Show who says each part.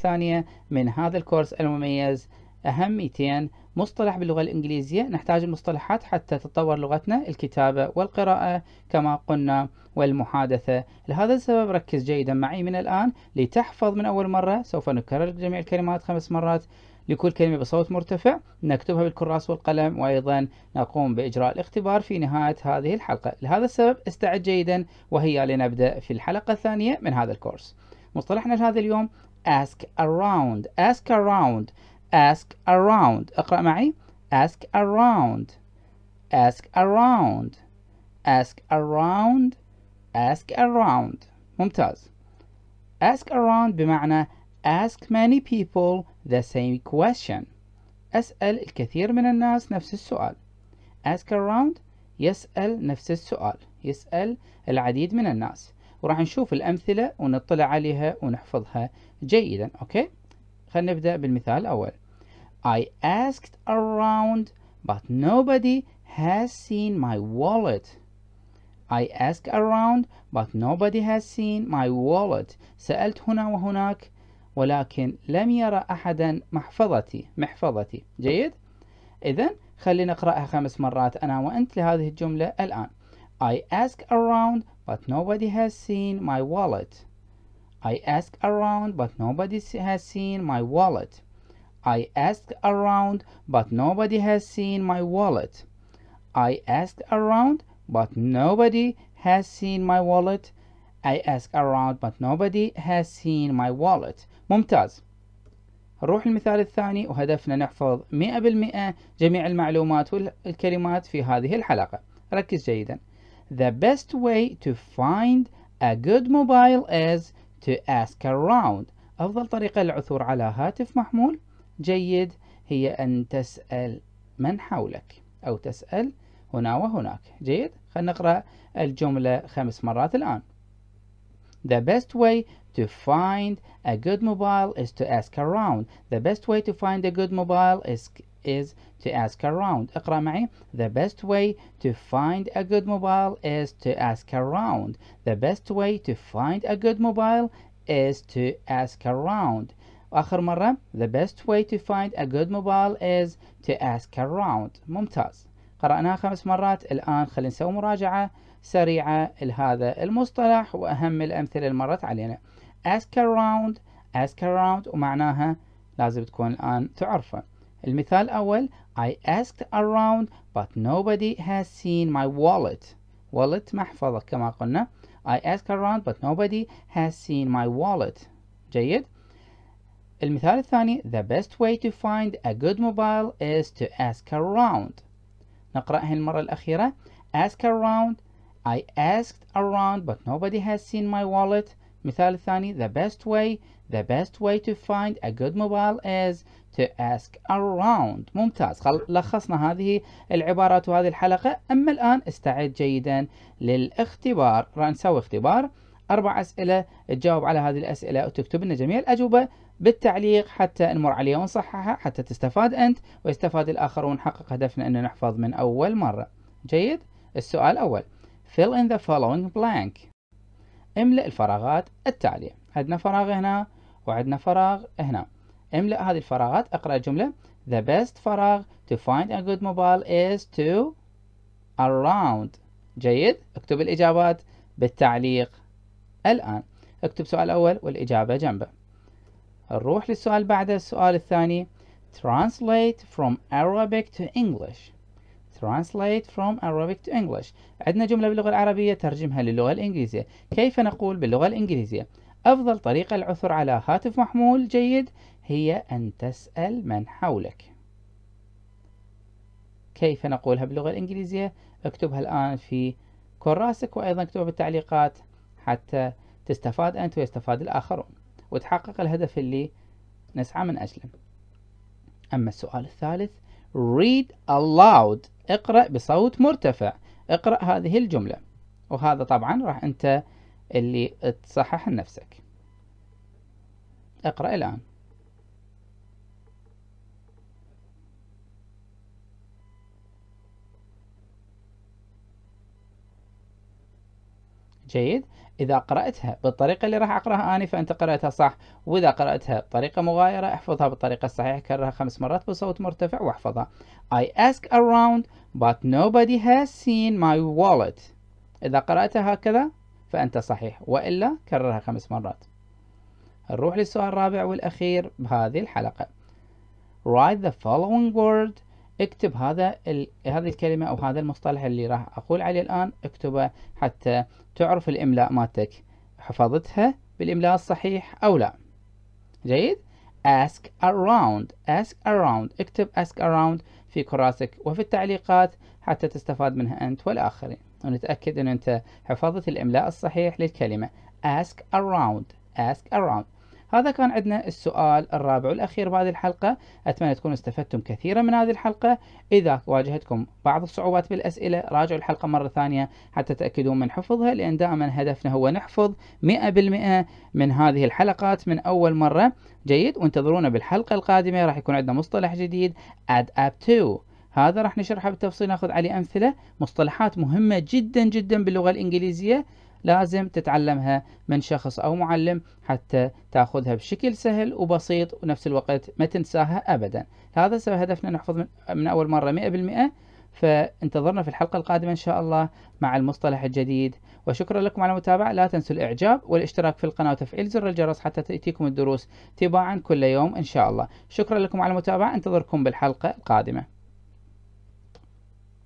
Speaker 1: ثانية من هذا الكورس المميز أهم 200 مصطلح باللغة الإنجليزية نحتاج المصطلحات حتى تتطور لغتنا الكتابة والقراءة كما قلنا والمحادثة لهذا السبب ركز جيدا معي من الآن لتحفظ من أول مرة سوف نكرر جميع الكلمات خمس مرات لكل كلمة بصوت مرتفع نكتبها بالكراس والقلم وأيضا نقوم بإجراء الاختبار في نهاية هذه الحلقة لهذا السبب استعد جيدا وهي لنبدأ في الحلقة الثانية من هذا الكورس مصطلحنا لهذا اليوم ask around ask around ask around اقرأ معي ask around ask around ask around ask around ممتاز ask around بمعنى ask many people the same question أسأل الكثير من الناس نفس السؤال ask around يسأل نفس السؤال يسأل العديد من الناس وراح نشوف الأمثلة ونطلع عليها ونحفظها جيدا أوكي خلينا نبدأ بالمثال الأول I asked around but nobody has seen my wallet I asked around but nobody has seen my wallet سألت هنا وهناك ولكن لم يرى أحدا محفظتي محفظتي جيد إذا خلينا نقرأها خمس مرات أنا وأنت لهذه الجملة الآن I ask around but nobody has seen my wallet. I ask around, but nobody has seen my wallet. I ask around, but nobody has seen my wallet. I ask around, but nobody has seen my wallet. I ask around, but nobody has seen my wallet. ممتاز. نروح المثال الثاني وهدفنا نحفظ 100% جميع المعلومات والكلمات في هذه الحلقة. ركز جيداً. The best way to find a good mobile is to ask around أفضل طريقة للعثور على هاتف محمول جيد هي أن تسأل من حولك أو تسأل هنا وهناك جيد خلينا نقرأ الجملة خمس مرات الآن The best way to find a good mobile is to ask around. The best way to find a good mobile is is to ask around اقرأ معي the best way to find a good mobile is to ask around the best way to find a good mobile is to ask around آخر مرة the best way to find a good mobile is to ask around ممتاز قرأناها خمس مرات الآن خلينا نسوي مراجعة سريعة لهذا المصطلح وأهم الأمثلة اللي مرت علينا ask around ask around ومعناها لازم تكون الآن تعرفه المثال الأول I asked around but nobody has seen my wallet wallet محفظة كما قلنا I asked around but nobody has seen my wallet جيد المثال الثاني The best way to find a good mobile is to ask around نقرأها المرة الأخيرة Ask around I asked around but nobody has seen my wallet مثال الثاني The best way The best way to find a good mobile is to ask around ممتاز خل... لخصنا هذه العبارات وهذه الحلقة أما الآن استعد جيدا للاختبار راح نسوي اختبار أربع أسئلة تجاوب على هذه الأسئلة وتكتب لنا جميع الأجوبة بالتعليق حتى نمر عليها ونصححها حتى تستفاد أنت ويستفاد الآخر ونحقق هدفنا أن نحفظ من أول مرة جيد؟ السؤال الأول Fill in the following blank املأ الفراغات التالية عندنا فراغ هنا وعندنا فراغ هنا املأ هذه الفراغات اقرأ الجملة The best فراغ to find a good mobile is to around جيد اكتب الإجابات بالتعليق الآن اكتب سؤال أول والإجابة جنبه نروح للسؤال بعده السؤال الثاني Translate from Arabic to English Translate from Arabic to English عندنا جملة باللغة العربية ترجمها للغة الإنجليزية كيف نقول باللغة الإنجليزية أفضل طريقة للعثور على هاتف محمول جيد هي أن تسأل من حولك كيف نقولها باللغة الإنجليزية اكتبها الآن في كراسك وأيضا اكتبها بالتعليقات حتى تستفاد أنت ويستفاد الآخرون وتحقق الهدف اللي نسعى من أجله أما السؤال الثالث read aloud اقرأ بصوت مرتفع اقرأ هذه الجملة وهذا طبعا راح أنت اللي تصحح لنفسك اقرأ الآن جيد إذا قرأتها بالطريقة اللي راح أقرأها أنا فأنت قرأتها صح وإذا قرأتها بطريقة مغايرة احفظها بالطريقة الصحيحة كررها خمس مرات بصوت مرتفع واحفظها I ask around but nobody has seen my wallet إذا قرأتها هكذا فأنت صحيح وإلا كررها خمس مرات نروح للسؤال الرابع والأخير بهذه الحلقة write the following word اكتب هذا ال... هذه الكلمة أو هذا المصطلح اللي راح أقول عليه الآن اكتبه حتى تعرف الإملاء مالتك حفظتها بالإملاء الصحيح أو لا جيد ask around ask around اكتب ask around في كراسك وفي التعليقات حتى تستفاد منها أنت والآخرين ونتأكد أن أنت حفظت الإملاء الصحيح للكلمة ask around ask around هذا كان عندنا السؤال الرابع والأخير بهذه الحلقة أتمنى تكونوا استفدتم كثيرا من هذه الحلقة إذا واجهتكم بعض الصعوبات بالأسئلة راجعوا الحلقة مرة ثانية حتى تأكدوا من حفظها لأن دائما هدفنا هو نحفظ 100% من هذه الحلقات من أول مرة جيد وانتظرونا بالحلقة القادمة راح يكون عندنا مصطلح جديد add up to هذا راح نشرحه بالتفصيل ناخذ عليه امثله مصطلحات مهمه جدا جدا باللغه الانجليزيه لازم تتعلمها من شخص او معلم حتى تاخذها بشكل سهل وبسيط ونفس الوقت ما تنساها ابدا هذا سبب هدفنا نحفظ من, من اول مره 100% فانتظرنا في الحلقه القادمه ان شاء الله مع المصطلح الجديد وشكرا لكم على المتابعه لا تنسوا الاعجاب والاشتراك في القناه وتفعيل زر الجرس حتى تاتيكم الدروس تباعا كل يوم ان شاء الله شكرا لكم على المتابعه انتظركم بالحلقه القادمه